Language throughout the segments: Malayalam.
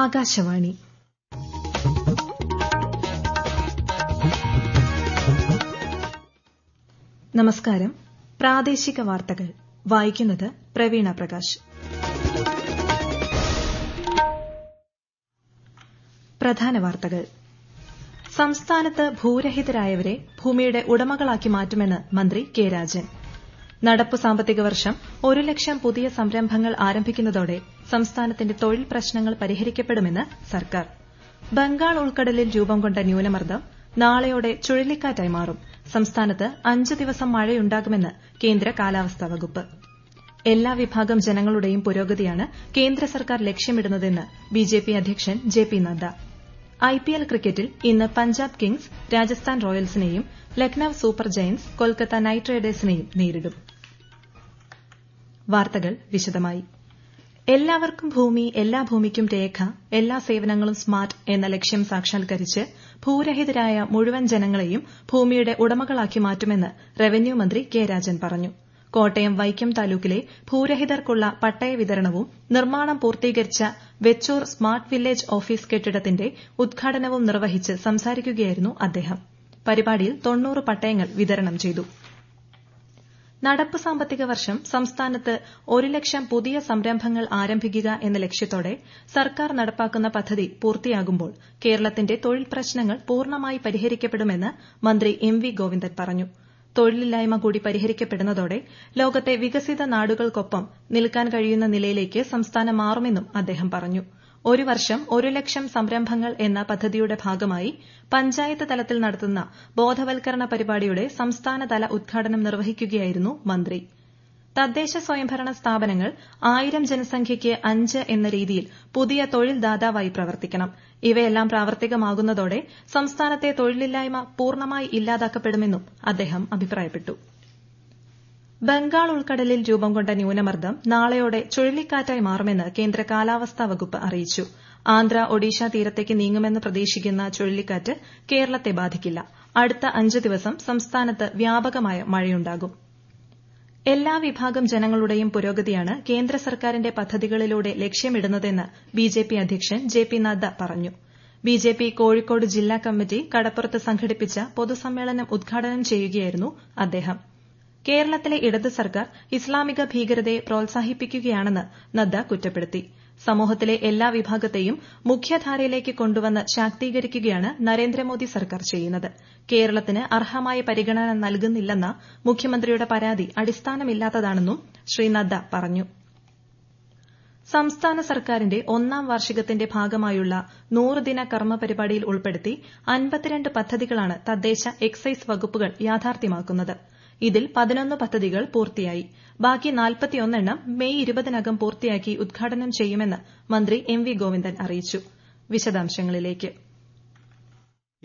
ആകാശവാണി നമസ്കാരം പ്രാദേശിക വാർത്തകൾ വായിക്കുന്നത് പ്രവീണ പ്രകാശ് പ്രധാന വാർത്തകൾ സംസ്ഥാനത്ത് ഭൂരഹിതരായവരെ ഭൂമിയുടെ ഉടമകളാക്കി മാറ്റുമെന്ന് മന്ത്രി കെ രാജൻ നടപ്പു സാമ്പത്തിക വർഷം ഒരു ലക്ഷം പുതിയ സംരംഭങ്ങൾ ആരംഭിക്കുന്നതോടെ സംസ്ഥാനത്തിന്റെ തൊഴിൽ പ്രശ്നങ്ങൾ പരിഹരിക്കപ്പെടുമെന്ന് സർക്കാർ ബംഗാൾ ഉൾക്കടലിൽ രൂപം കൊണ്ട ന്യൂനമർദ്ദം നാളെയോടെ ചുഴലിക്കാറ്റായി മാറും സംസ്ഥാനത്ത് അഞ്ച് ദിവസം മഴയുണ്ടാകുമെന്ന് കേന്ദ്ര കാലാവസ്ഥാ വകുപ്പ് എല്ലാ വിഭാഗം ജനങ്ങളുടെയും പുരോഗതിയാണ് കേന്ദ്ര സർക്കാർ ലക്ഷ്യമിടുന്നതെന്ന് ബിജെപി അധ്യക്ഷൻ ജെ പി നദ്ദ ഐപിഎൽ ക്രിക്കറ്റിൽ ഇന്ന് പഞ്ചാബ് കിംഗ്സ് രാജസ്ഥാൻ റോയൽസിനെയും Lucknow Super Giants Kolkata Knight റൈഡേഴ്സിനെയും നേരിടും വാർത്തകൾ വിശദമായി എല്ലാവർക്കും ഭൂമി എല്ലാ ഭൂമിക്കും രേഖ എല്ലാ സേവനങ്ങളും സ്മാർട്ട് എന്ന ലക്ഷ്യം സാക്ഷാത്കരിച്ച് ഭൂരഹിതരായ മുഴുവൻ ജനങ്ങളെയും ഭൂമിയുടെ ഉടമകളാക്കി മാറ്റുമെന്ന് റവന്യൂ മന്ത്രി കെ രാജൻ പറഞ്ഞു കോട്ടയം വൈക്കം താലൂക്കിലെ ഭൂരഹിതർക്കുള്ള പട്ടയ വിതരണവും നിർമ്മാണം പൂർത്തീകരിച്ച വെച്ചൂർ സ്മാർട്ട് വില്ലേജ് ഓഫീസ് കെട്ടിടത്തിന്റെ ഉദ്ഘാടനവും നിർവഹിച്ച് സംസാരിക്കുകയായിരുന്നു അദ്ദേഹം പരിപാടിയിൽ പട്ടയങ്ങൾ വിതരണം ചെയ്തു നടപ്പ് സാമ്പത്തിക വർഷം സംസ്ഥാനത്ത് ഒരു ലക്ഷം പുതിയ സംരംഭങ്ങൾ ആരംഭിക്കുക എന്ന ലക്ഷ്യത്തോടെ സർക്കാർ നടപ്പാക്കുന്ന പദ്ധതി പൂർത്തിയാകുമ്പോൾ കേരളത്തിന്റെ തൊഴിൽ പ്രശ്നങ്ങൾ പൂർണ്ണമായി പരിഹരിക്കപ്പെടുമെന്ന് മന്ത്രി എം വി ഗോവിന്ദൻ പറഞ്ഞു തൊഴിലില്ലായ്മ കൂടി പരിഹരിക്കപ്പെടുന്നതോടെ ലോകത്തെ വികസിത നാടുകൾക്കൊപ്പം നിൽക്കാൻ കഴിയുന്ന നിലയിലേക്ക് സംസ്ഥാനം മാറുമെന്നും അദ്ദേഹം പറഞ്ഞു ഒരു വർഷം ഒരു ലക്ഷം സംരംഭങ്ങൾ എന്ന പദ്ധതിയുടെ ഭാഗമായി പഞ്ചായത്ത് തലത്തിൽ നടത്തുന്ന ബോധവൽക്കരണ പരിപാടിയുടെ സംസ്ഥാനതല ഉദ്ഘാടനം നിർവഹിക്കുകയായിരുന്നു മന്ത്രി തദ്ദേശ സ്വയംഭരണ സ്ഥാപനങ്ങൾ ആയിരം ജനസംഖ്യയ്ക്ക് അഞ്ച് എന്ന രീതിയിൽ പുതിയ തൊഴിൽ ദാതാവായി പ്രവർത്തിക്കണം ഇവയെല്ലാം പ്രാവർത്തികമാകുന്നതോടെ സംസ്ഥാനത്തെ തൊഴിലില്ലായ്മ പൂർണമായി ഇല്ലാതാക്കപ്പെടുമെന്നും അദ്ദേഹം അഭിപ്രായപ്പെട്ടു ബംഗാൾ ഉൾക്കടലിൽ രൂപം കൊണ്ട ന്യൂനമർദ്ദം നാളെയോടെ ചുഴലിക്കാറ്റായി മാറുമെന്ന് കേന്ദ്ര കാലാവസ്ഥാ വകുപ്പ് അറിയിച്ചു ആന്ധ്ര ഒഡീഷ തീരത്തേക്ക് നീങ്ങുമെന്ന് പ്രതീക്ഷിക്കുന്ന ചുഴലിക്കാറ്റ് കേരളത്തെ ബാധിക്കില്ല അടുത്ത അഞ്ച് ദിവസം സംസ്ഥാനത്ത് വ്യാപകമായ മഴയുണ്ടാകും എല്ലാ വിഭാഗം ജനങ്ങളുടെയും പുരോഗതിയാണ് കേന്ദ്ര സർക്കാരിന്റെ പദ്ധതികളിലൂടെ ലക്ഷ്യമിടുന്നതെന്ന് ബിജെപി അധ്യക്ഷൻ ജെ പി നദ്ദ പറഞ്ഞു ബിജെപി കോഴിക്കോട് ജില്ലാ കമ്മിറ്റി കടപ്പുറത്ത് സംഘടിപ്പിച്ച പൊതുസമ്മേളനം ഉദ്ഘാടനം ചെയ്യുകയായിരുന്നു അദ്ദേഹം കേരളത്തിലെ ഇടത് സർക്കാർ ഇസ്ലാമിക ഭീകരതയെ പ്രോത്സാഹിപ്പിക്കുകയാണെന്ന് നദ്ദ കുറ്റപ്പെടുത്തി സമൂഹത്തിലെ എല്ലാ വിഭാഗത്തെയും മുഖ്യധാരയിലേക്ക് കൊണ്ടുവന്ന് ശാക്തീകരിക്കുകയാണ് നരേന്ദ്രമോദി സർക്കാർ ചെയ്യുന്നത് കേരളത്തിന് അർഹമായ പരിഗണന നൽകുന്നില്ലെന്ന മുഖ്യമന്ത്രിയുടെ പരാതി അടിസ്ഥാനമില്ലാത്തതാണെന്നും ശ്രീ നദ്ദ പറഞ്ഞു സംസ്ഥാന സർക്കാരിന്റെ ഒന്നാം വാർഷികത്തിന്റെ ഭാഗമായുള്ള നൂറുദിന ദിന കർമ്മ പരിപാടിയിൽ ഉൾപ്പെടുത്തി അൻപത്തിരണ്ട് പദ്ധതികളാണ് തദ്ദേശ എക്സൈസ് വകുപ്പുകൾ യാഥാർത്ഥ്യമാക്കുന്നത് ഇതിൽ പദ്ധതികൾ പൂർത്തിയായി ബാക്കി എണ്ണം മെയ് ഇരുപതിനകം പൂർത്തിയാക്കി ഉദ്ഘാടനം ചെയ്യുമെന്ന് മന്ത്രി എം വി ഗോവിന്ദൻ അറിയിച്ചു വിശദാംശങ്ങളിലേക്ക്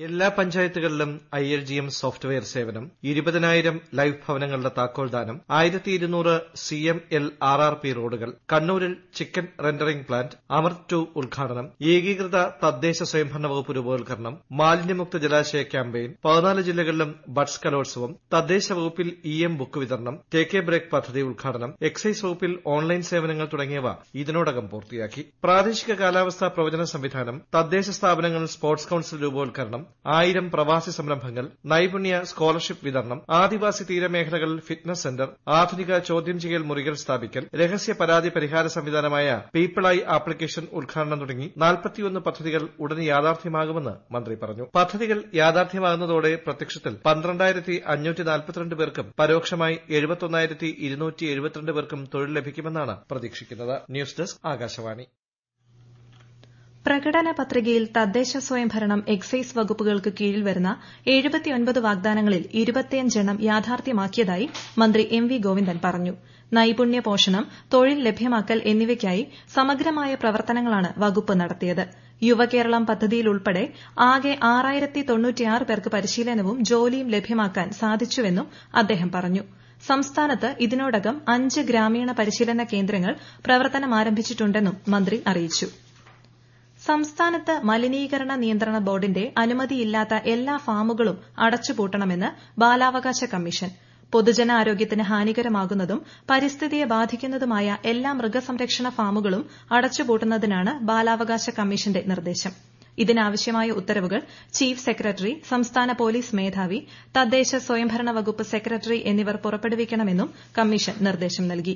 എല്ലാ പഞ്ചായത്തുകളിലും ഐഎൽജിഎം സോഫ്റ്റ്വെയർ സേവനം ഇരുപതിനായിരം ലൈഫ് ഭവനങ്ങളുടെ താക്കോൽദാനം ആയിരത്തി ഇരുന്നൂറ് പി റോഡുകൾ കണ്ണൂരിൽ ചിക്കൻ റെൻഡറിംഗ് പ്ലാന്റ് അമർത് ടു ഉദ്ഘാടനം ഏകീകൃത തദ്ദേശ സ്വയംഭരണ വകുപ്പ് രൂപവൽക്കരണം മാലിന്യമുക്ത ജലാശയ ക്യാമ്പയിൻ പതിനാല് ജില്ലകളിലും ബഡ്സ് കലോത്സവം തദ്ദേശ വകുപ്പിൽ ഇഎം ബുക്ക് വിതരണം ടേക്ക് കെ ബ്രേക്ക് പദ്ധതി ഉദ്ഘാടനം എക്സൈസ് വകുപ്പിൽ ഓൺലൈൻ സേവനങ്ങൾ തുടങ്ങിയവ ഇതിനോടകം പൂർത്തിയാക്കി പ്രാദേശിക കാലാവസ്ഥാ പ്രവചന സംവിധാനം തദ്ദേശ സ്ഥാപനങ്ങളിൽ സ്പോർട്സ് കൌൺസിൽ രൂപവൽക്കരണം ആയിരം പ്രവാസി സംരംഭങ്ങൾ നൈപുണ്യ സ്കോളർഷിപ്പ് വിതരണം ആദിവാസി തീരമേഖലകളിൽ ഫിറ്റ്നസ് സെന്റർ ആധുനിക ചോദ്യം ചെയ്യൽ മുറികൾ സ്ഥാപിക്കൽ രഹസ്യ പരാതി പരിഹാര സംവിധാനമായ പീപ്പിൾ ഐ ആപ്ലിക്കേഷൻ ഉദ്ഘാടനം തുടങ്ങി നാൽപ്പത്തിയൊന്ന് പദ്ധതികൾ ഉടൻ യാഥാർത്ഥ്യമാകുമെന്ന് മന്ത്രി പറഞ്ഞു പദ്ധതികൾ യാഥാർത്ഥ്യമാകുന്നതോടെ പ്രത്യക്ഷത്തിൽ പന്ത്രണ്ടായിരത്തി അഞ്ഞൂറ്റി നാൽപ്പത്തിരണ്ട് പേർക്കും പരോക്ഷമായി എഴുപത്തൊന്നായിരത്തി ഇരുന്നൂറ്റി എഴുപത്തിരണ്ട് പേർക്കും തൊഴിൽ ലഭിക്കുമെന്നാണ് പ്രതീക്ഷിക്കുന്നത് ന്യൂസ് ഡെസ്ക് ആകാശവാണി പ്രകടന പത്രികയിൽ തദ്ദേശ സ്വയംഭരണം എക്സൈസ് വകുപ്പുകൾക്ക് കീഴിൽ വരുന്ന വാഗ്ദാനങ്ങളിൽ എണ്ണം യാഥാർത്ഥ്യമാക്കിയതായി മന്ത്രി എം വി ഗോവിന്ദൻ പറഞ്ഞു നൈപുണ്യ പോഷണം തൊഴിൽ ലഭ്യമാക്കൽ എന്നിവയ്ക്കായി സമഗ്രമായ പ്രവർത്തനങ്ങളാണ് വകുപ്പ് നടത്തിയത് യുവകേരളം പദ്ധതിയിലുൾപ്പെടെ ആകെ പേർക്ക് പരിശീലനവും ജോലിയും ലഭ്യമാക്കാൻ സാധിച്ചുവെന്നും അദ്ദേഹം പറഞ്ഞു സംസ്ഥാനത്ത് ഇതിനോടകം അഞ്ച് ഗ്രാമീണ പരിശീലന കേന്ദ്രങ്ങൾ പ്രവർത്തനമാരംഭിച്ചിട്ടുണ്ടെന്നും മന്ത്രി അറിയിച്ചു സംസ്ഥാനത്ത് മലിനീകരണ നിയന്ത്രണ ബോർഡിന്റെ അനുമതിയില്ലാത്ത എല്ലാ ഫാമുകളും അടച്ചുപൂട്ടണമെന്ന് ബാലാവകാശ കമ്മീഷൻ പൊതുജനാരോഗ്യത്തിന് ഹാനികരമാകുന്നതും പരിസ്ഥിതിയെ ബാധിക്കുന്നതുമായ എല്ലാ മൃഗസംരക്ഷണ ഫാമുകളും അടച്ചുപൂട്ടുന്നതിനാണ് ബാലാവകാശ കമ്മീഷന്റെ നിർദ്ദേശം ഇതിനാവശ്യമായ ഉത്തരവുകൾ ചീഫ് സെക്രട്ടറി സംസ്ഥാന പോലീസ് മേധാവി തദ്ദേശ സ്വയംഭരണ വകുപ്പ് സെക്രട്ടറി എന്നിവർ പുറപ്പെടുവിക്കണമെന്നും കമ്മീഷൻ നിർദ്ദേശം നൽകി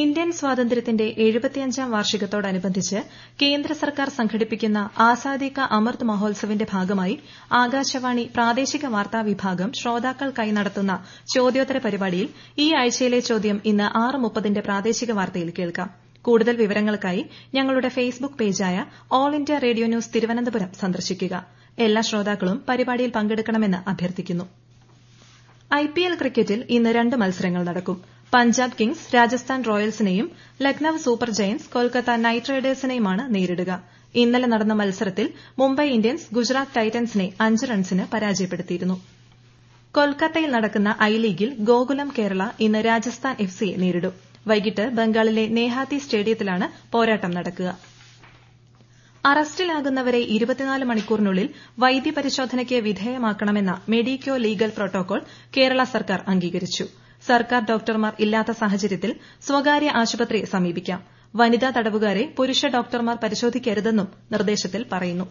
ഇന്ത്യൻ സ്വാതന്ത്ര്യത്തിന്റെ എഴുപത്തിയഞ്ചാം വാർഷികത്തോടനുബന്ധിച്ച് കേന്ദ്ര സർക്കാർ സംഘടിപ്പിക്കുന്ന ആസാദി കാ അമൃത് മഹോത്സവിന്റെ ഭാഗമായി ആകാശവാണി പ്രാദേശിക വാർത്താ വിഭാഗം ശ്രോതാക്കൾക്കായി നടത്തുന്ന ചോദ്യോത്തര പരിപാടിയിൽ ഈ ആഴ്ചയിലെ ചോദ്യം ഇന്ന് ആറ് മുപ്പതിന്റെ പ്രാദേശിക വാർത്തയിൽ കേൾക്കാം കൂടുതൽ വിവരങ്ങൾക്കായി ഞങ്ങളുടെ ഫേസ്ബുക്ക് പേജായ All India Radio News Thiruvananthapuram സന്ദർശിക്കുക എല്ലാ ശ്രോതാക്കളും പരിപാടിയിൽ പങ്കെടുക്കണമെന്ന് അഭ്യർത്ഥിക്കുന്നു ഐപിഎൽ ക്രിക്കറ്റിൽ ഇന്ന് രണ്ട് മത്സരങ്ങൾ നടക്കും പഞ്ചാബ് കിംഗ്സ് രാജസ്ഥാൻ റോയൽസിനെയും Lucknow Super Giants Kolkata Knight റൈഡേഴ്സിനെയുമാണ് ഇന്നലെ നടന്ന മത്സരത്തിൽ മുംബൈ ഇന്ത്യൻസ് ഗുജറാത്ത് ടൈറ്റൻസിനെ അഞ്ച് റൺസിന് പരാജയപ്പെടുത്തിയിരുന്നു കൊൽക്കത്തയിൽ നടക്കുന്ന ഐ ലീഗിൽ ഗോകുലം കേരള ഇന്ന് രാജസ്ഥാൻ എഫ് സിയെ നേരിടും വൈകിട്ട് ബംഗാളിലെ നേഹാത്തി സ്റ്റേഡിയത്തിലാണ് പോരാട്ടം നടക്കുക അറസ്റ്റിലാകുന്നവരെ മണിക്കൂറിനുള്ളിൽ വൈദ്യപരിശോധനയ്ക്ക് വിധേയമാക്കണമെന്ന മെഡിക്യോ ലീഗൽ പ്രോട്ടോകോൾ കേരള സർക്കാർ അംഗീകരിച്ചു സർക്കാർ ഡോക്ടർമാർ ഇല്ലാത്ത സാഹചര്യത്തിൽ സ്വകാര്യ ആശുപത്രിയെ സമീപിക്കാം വനിതാ തടവുകാരെ പുരുഷ ഡോക്ടർമാർ പരിശോധിക്കരുതെന്നും നിർദ്ദേശത്തിൽ പറയുന്നു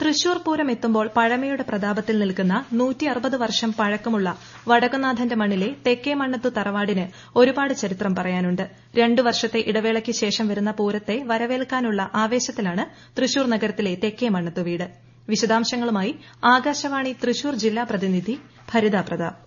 തൃശൂർ പൂരം എത്തുമ്പോൾ പഴമയുടെ പ്രതാപത്തിൽ നിൽക്കുന്ന വർഷം പഴക്കമുള്ള വടക്കുംനാഥന്റെ മണ്ണിലെ തെക്കേ മണ്ണത്തു തറവാടിന് ഒരുപാട് ചരിത്രം പറയാനുണ്ട് രണ്ടു വർഷത്തെ ഇടവേളയ്ക്ക് ശേഷം വരുന്ന പൂരത്തെ വരവേൽക്കാനുള്ള ആവേശത്തിലാണ് തൃശൂർ നഗരത്തിലെ തെക്കേ മണ്ണത്തു വീട് വിശദാംശങ്ങളുമായി ആകാശവാണി തൃശൂർ ജില്ലാ പ്രതിനിധി ഭരിത പ്രതാപ്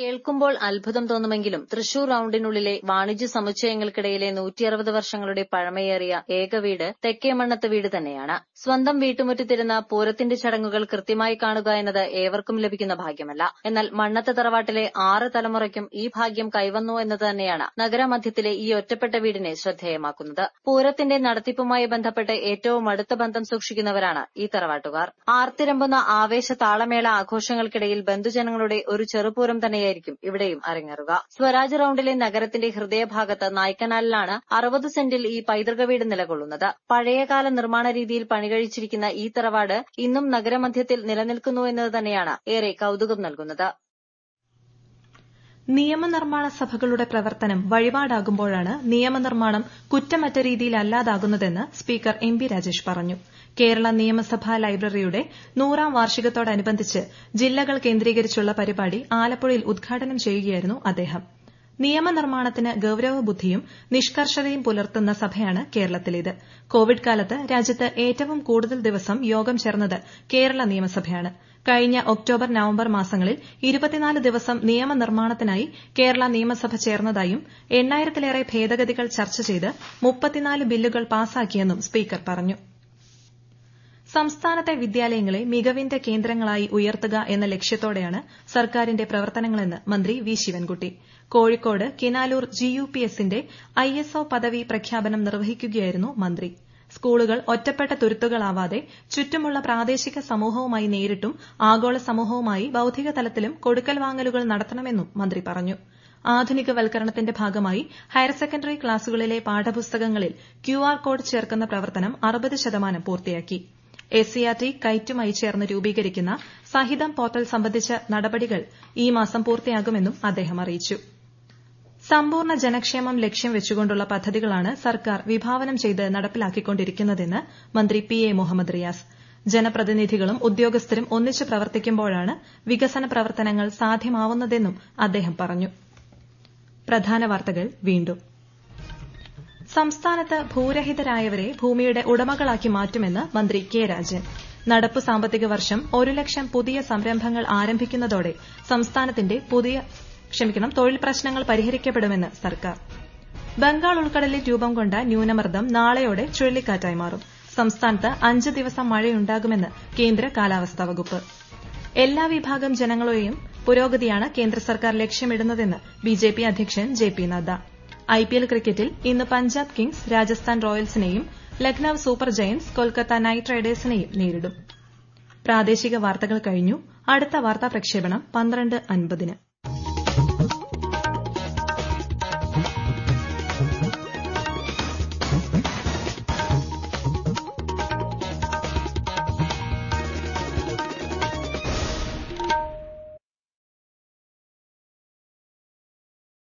കേൾക്കുമ്പോൾ അത്ഭുതം തോന്നുമെങ്കിലും തൃശൂർ റൌണ്ടിനുള്ളിലെ വാണിജ്യ സമുച്ചയങ്ങൾക്കിടയിലെ അറുപത് വർഷങ്ങളുടെ പഴമയേറിയ ഏക വീട് തെക്കേമണ്ണത്തെ വീട് തന്നെയാണ് സ്വന്തം വീട്ടുമുറ്റത്തിരുന്ന പൂരത്തിന്റെ ചടങ്ങുകൾ കൃത്യമായി കാണുക എന്നത് ഏവർക്കും ലഭിക്കുന്ന ഭാഗ്യമല്ല എന്നാൽ മണ്ണത്ത് തറവാട്ടിലെ ആറ് തലമുറയ്ക്കും ഈ ഭാഗ്യം കൈവന്നു എന്നത് തന്നെയാണ് നഗരമധ്യത്തിലെ ഈ ഒറ്റപ്പെട്ട വീടിനെ ശ്രദ്ധേയമാക്കുന്നത് പൂരത്തിന്റെ നടത്തിപ്പുമായി ബന്ധപ്പെട്ട് ഏറ്റവും അടുത്ത ബന്ധം സൂക്ഷിക്കുന്നവരാണ് ഈ തറവാട്ടുകാർ ആർത്തിരമ്പുന്ന ആവേശ താളമേള ആഘോഷങ്ങൾക്കിടയിൽ ബന്ധുജനങ്ങളുടെ ഒരു ചെറുപൂരം തന്നെ തന്നെയായിരിക്കും ഇവിടെയും അരങ്ങേറുക സ്വരാജ് റൌണ്ടിലെ നഗരത്തിന്റെ ഹൃദയഭാഗത്ത് നായ്ക്കനാലിലാണ് അറുപത് സെന്റിൽ ഈ പൈതൃക വീട് നിലകൊള്ളുന്നത് പഴയകാല നിർമ്മാണ രീതിയിൽ പണികഴിച്ചിരിക്കുന്ന ഈ തറവാട് ഇന്നും നഗരമധ്യത്തിൽ എന്നത് തന്നെയാണ് ഏറെ കൌതുകം നൽകുന്നത് നിയമനിർമ്മാണ സഭകളുടെ പ്രവർത്തനം വഴിപാടാകുമ്പോഴാണ് നിയമനിർമ്മാണം കുറ്റമറ്റ രീതിയിലല്ലാതാകുന്നതെന്ന് സ്പീക്കർ എം പി രാജേഷ് പറഞ്ഞു കേരള നിയമസഭാ ലൈബ്രറിയുടെ നൂറാം വാർഷികത്തോടനുബന്ധിച്ച് ജില്ലകൾ കേന്ദ്രീകരിച്ചുള്ള പരിപാടി ആലപ്പുഴയിൽ ഉദ്ഘാടനം ചെയ്യുകയായിരുന്നു അദ്ദേഹം നിയമനിർമ്മാണത്തിന് ഗൌരവബുദ്ധിയും നിഷ്കർഷതയും പുലർത്തുന്ന സഭയാണ് കേരളത്തിലേത് കോവിഡ് കാലത്ത് രാജ്യത്ത് ഏറ്റവും കൂടുതൽ ദിവസം യോഗം ചേർന്നത് കേരള നിയമസഭയാണ് കഴിഞ്ഞ ഒക്ടോബർ നവംബർ മാസങ്ങളിൽ ഇരുപത്തിനാല് ദിവസം നിയമ നിർമ്മാണത്തിനായി കേരള നിയമസഭ ചേർന്നതായും എണ്ണായിരത്തിലേറെ ഭേദഗതികൾ ചർച്ച ചെയ്ത് മുപ്പത്തിനാല് ബില്ലുകൾ പാസാക്കിയെന്നും സ്പീക്കർ പറഞ്ഞു സംസ്ഥാനത്തെ വിദ്യാലയങ്ങളെ മികവിന്റെ കേന്ദ്രങ്ങളായി ഉയർത്തുക എന്ന ലക്ഷ്യത്തോടെയാണ് സർക്കാരിന്റെ പ്രവർത്തനങ്ങളെന്ന് മന്ത്രി V Sivankutty Kozhikode Kinalur G U P എസിന്റെ ഐ എസ് ഒ പദവി പ്രഖ്യാപനം നിർവഹിക്കുകയായിരുന്നു മന്ത്രി സ്കൂളുകൾ ഒറ്റപ്പെട്ട തുരുത്തുകളാവാതെ ചുറ്റുമുള്ള പ്രാദേശിക സമൂഹവുമായി നേരിട്ടും ആഗോള സമൂഹവുമായി ബൌദ്ധിക തലത്തിലും കൊടുക്കൽ വാങ്ങലുകൾ നടത്തണമെന്നും മന്ത്രി പറഞ്ഞു ആധുനികവൽക്കരണത്തിന്റെ ഭാഗമായി ഹയർ സെക്കൻഡറി ക്ലാസുകളിലെ പാഠപുസ്തകങ്ങളിൽ ക്യു ആർ കോഡ് ചേർക്കുന്ന പ്രവർത്തനം അറുപത് ശതമാനം പൂർത്തിയാക്കി ടി കൈറ്റുമായി ചേർന്ന് രൂപീകരിക്കുന്ന സഹിതം പോർട്ടൽ സംബന്ധിച്ച നടപടികൾ ഈ മാസം പൂർത്തിയാകുമെന്നും അദ്ദേഹം അറിയിച്ചു സമ്പൂർണ്ണ ജനക്ഷേമം ലക്ഷ്യം വച്ചുകൊണ്ടുള്ള പദ്ധതികളാണ് സർക്കാർ വിഭാവനം ചെയ്ത് നടപ്പിലാക്കിക്കൊണ്ടിരിക്കുന്നതെന്ന് മന്ത്രി പി എ മുഹമ്മദ് റിയാസ് ജനപ്രതിനിധികളും ഉദ്യോഗസ്ഥരും ഒന്നിച്ച് പ്രവർത്തിക്കുമ്പോഴാണ് വികസന പ്രവർത്തനങ്ങൾ സാധ്യമാവുന്നതെന്നും അദ്ദേഹം പറഞ്ഞു സംസ്ഥാനത്ത് ഭൂരഹിതരായവരെ ഭൂമിയുടെ ഉടമകളാക്കി മാറ്റുമെന്ന് മന്ത്രി കെ രാജൻ നടപ്പു സാമ്പത്തിക വർഷം ഒരു ലക്ഷം പുതിയ സംരംഭങ്ങൾ ആരംഭിക്കുന്നതോടെ സംസ്ഥാനത്തിന്റെ പുതിയ ക്ഷമിക്കണം തൊഴിൽ പ്രശ്നങ്ങൾ പരിഹരിക്കപ്പെടുമെന്ന് സർക്കാർ ബംഗാൾ ഉൾക്കടലിൽ രൂപം കൊണ്ട ന്യൂനമർദ്ദം നാളെയോടെ ചുഴലിക്കാറ്റായി മാറും സംസ്ഥാനത്ത് അഞ്ച് ദിവസം മഴയുണ്ടാകുമെന്ന് കേന്ദ്ര കാലാവസ്ഥാ വകുപ്പ് എല്ലാ വിഭാഗം ജനങ്ങളെയും പുരോഗതിയാണ് കേന്ദ്ര സർക്കാർ ലക്ഷ്യമിടുന്നതെന്ന് ബിജെപി അധ്യക്ഷൻ ജെ പി നദ്ദ ഐപിഎൽ ക്രിക്കറ്റിൽ ഇന്ന് പഞ്ചാബ് കിങ്സ് രാജസ്ഥാൻ റോയൽസിനെയും Lucknow Super Giants Kolkata Knight റൈഡേഴ്സിനെയും നേരിടും പ്രാദേശിക വാർത്തകൾ കഴിഞ്ഞു അടുത്ത വാർത്താ പ്രക്ഷേപണം പന്ത്രണ്ട് അൻപതിന്